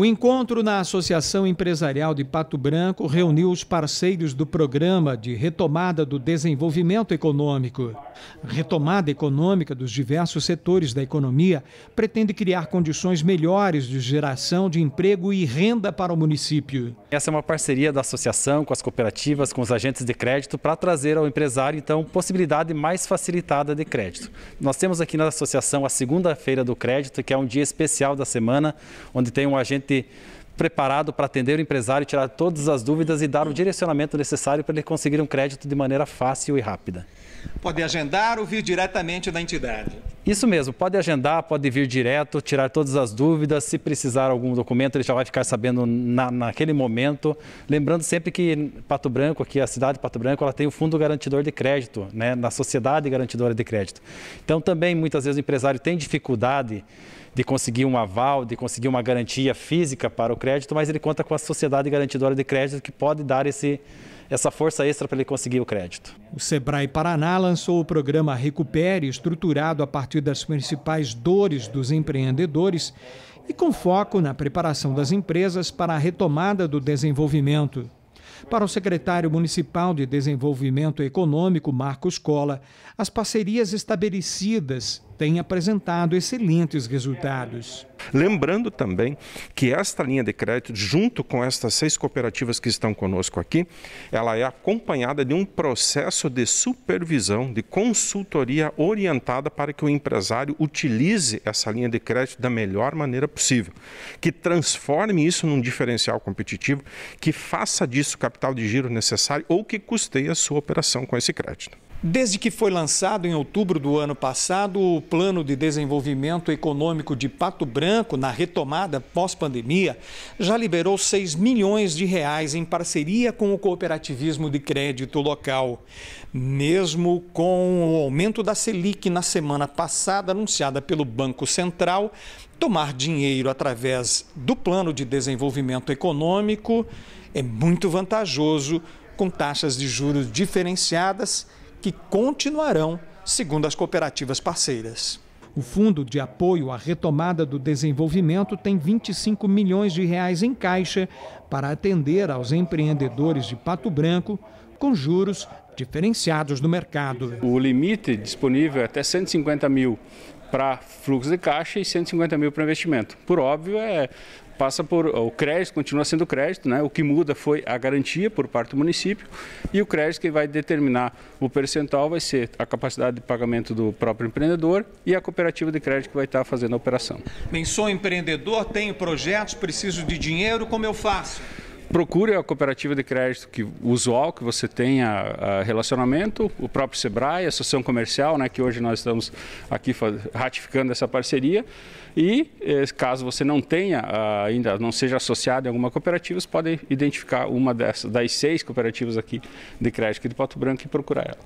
O encontro na Associação Empresarial de Pato Branco reuniu os parceiros do Programa de Retomada do Desenvolvimento Econômico. retomada econômica dos diversos setores da economia pretende criar condições melhores de geração de emprego e renda para o município. Essa é uma parceria da associação com as cooperativas, com os agentes de crédito, para trazer ao empresário, então, possibilidade mais facilitada de crédito. Nós temos aqui na associação a segunda-feira do crédito, que é um dia especial da semana, onde tem um agente ter preparado para atender o empresário, tirar todas as dúvidas e dar o direcionamento necessário para ele conseguir um crédito de maneira fácil e rápida. Pode agendar ou vir diretamente da entidade? Isso mesmo, pode agendar, pode vir direto, tirar todas as dúvidas. Se precisar algum documento, ele já vai ficar sabendo na, naquele momento. Lembrando sempre que Pato Branco, aqui a cidade de Pato Branco, ela tem o Fundo Garantidor de Crédito, né, na Sociedade Garantidora de Crédito. Então, também, muitas vezes, o empresário tem dificuldade de conseguir um aval, de conseguir uma garantia física para o crédito, mas ele conta com a sociedade garantidora de crédito que pode dar esse, essa força extra para ele conseguir o crédito. O Sebrae Paraná lançou o programa Recupere, estruturado a partir das principais dores dos empreendedores e com foco na preparação das empresas para a retomada do desenvolvimento. Para o secretário municipal de Desenvolvimento Econômico, Marcos Cola, as parcerias estabelecidas tem apresentado excelentes resultados. Lembrando também que esta linha de crédito, junto com estas seis cooperativas que estão conosco aqui, ela é acompanhada de um processo de supervisão, de consultoria orientada para que o empresário utilize essa linha de crédito da melhor maneira possível, que transforme isso num diferencial competitivo, que faça disso o capital de giro necessário ou que custeie a sua operação com esse crédito. Desde que foi lançado em outubro do ano passado o Plano de Desenvolvimento Econômico de Pato Branco, na retomada pós-pandemia, já liberou 6 milhões de reais em parceria com o cooperativismo de crédito local. Mesmo com o aumento da Selic na semana passada, anunciada pelo Banco Central, tomar dinheiro através do Plano de Desenvolvimento Econômico é muito vantajoso, com taxas de juros diferenciadas que continuarão, segundo as cooperativas parceiras. O Fundo de Apoio à Retomada do Desenvolvimento tem 25 milhões de reais em caixa para atender aos empreendedores de Pato Branco com juros diferenciados no mercado. O limite disponível é até 150 mil para fluxo de caixa e 150 mil para investimento. Por óbvio, é, passa por o crédito continua sendo crédito, né? O que muda foi a garantia por parte do município e o crédito que vai determinar o percentual vai ser a capacidade de pagamento do próprio empreendedor e a cooperativa de crédito que vai estar fazendo a operação. Bem, sou empreendedor, tenho projetos, preciso de dinheiro, como eu faço? procure a cooperativa de crédito que, usual que você tenha ah, relacionamento, o próprio Sebrae, a Associação Comercial, né, que hoje nós estamos aqui ratificando essa parceria. E eh, caso você não tenha ah, ainda, não seja associado em alguma cooperativa, você pode identificar uma dessas, das seis cooperativas aqui de crédito aqui de Pato Branco e procurar ela.